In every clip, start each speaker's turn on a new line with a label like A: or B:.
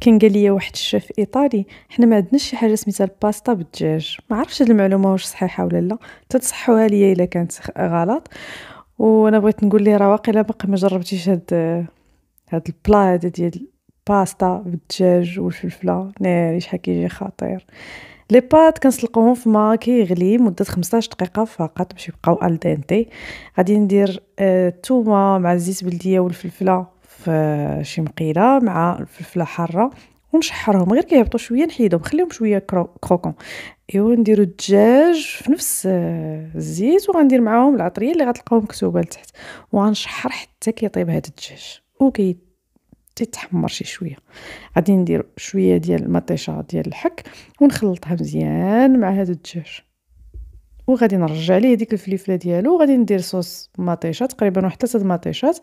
A: كان قال لي واحد الشيف ايطالي حنا ما عندناش شي حاجه سميتها الباستا بالدجاج ما عرفتش هاد المعلومه واش صحيحه ولا لا تتصحوها ليا الا كانت غلط وانا بغيت نقول ليه راه واقيلا باقي ما جربتيش هاد هاد البلا هذا ديال الباستا بالدجاج والفلفله ناري شحال كيجي خطير لي بات كنسلقوهم في ما كيغلي مده 15 دقيقه فقط باش يبقاو الدنتي غادي ندير الثومه آه، مع الزيت بلديه والفلفله في شي مقيله مع الفلفله حاره ونشحرهم غير كيهبطوا شويه نحيدهم نخليهم شويه كروكون ايوا نديرو الدجاج في نفس آه، الزيت وغندير معاهم العطريه اللي غتلقاو مكتوبه لتحت وغنشحر حتى كيطيب هذا الدجاج وكي تتحمر شي شويه غادي ندير شويه ديال المطيشه ديال الحك ونخلطها مزيان مع هذا الدجاج وغادي نرجع ليه ديك الفليفله ديالو وغادي ندير صوص مطيشه تقريبا واحد ثلاثه مطيشات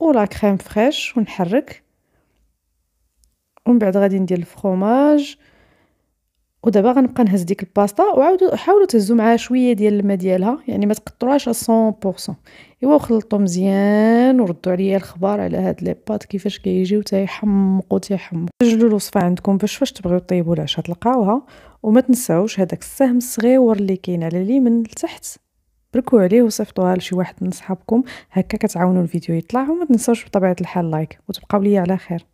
A: ولا كريم فريش ونحرك ومن بعد غادي ندير الفرomage ودابا غنبقى نهز ديك الباستا وعاودوا حاولوا تهزوا معاها شويه ديال الماء ديالها يعني ما تقطروهاش 100% ايوا وخلطوا مزيان وردوا عليا الخبار على هاد لي بات كيفاش كيجيو حتى يحمقوا تيحمقوا سجلوا الوصفه عندكم باش فاش تبغيو طيبوا العشاء تلقاوها وما تنساوش هذاك السهم الصغيور اللي كاين على اليمين لتحت بركوا عليه وصيفطوها لشي واحد من صحابكم هكا كتعاونوا الفيديو يطلع وما تنساوش بطبيعه الحال لايك وتبقاو ليا على خير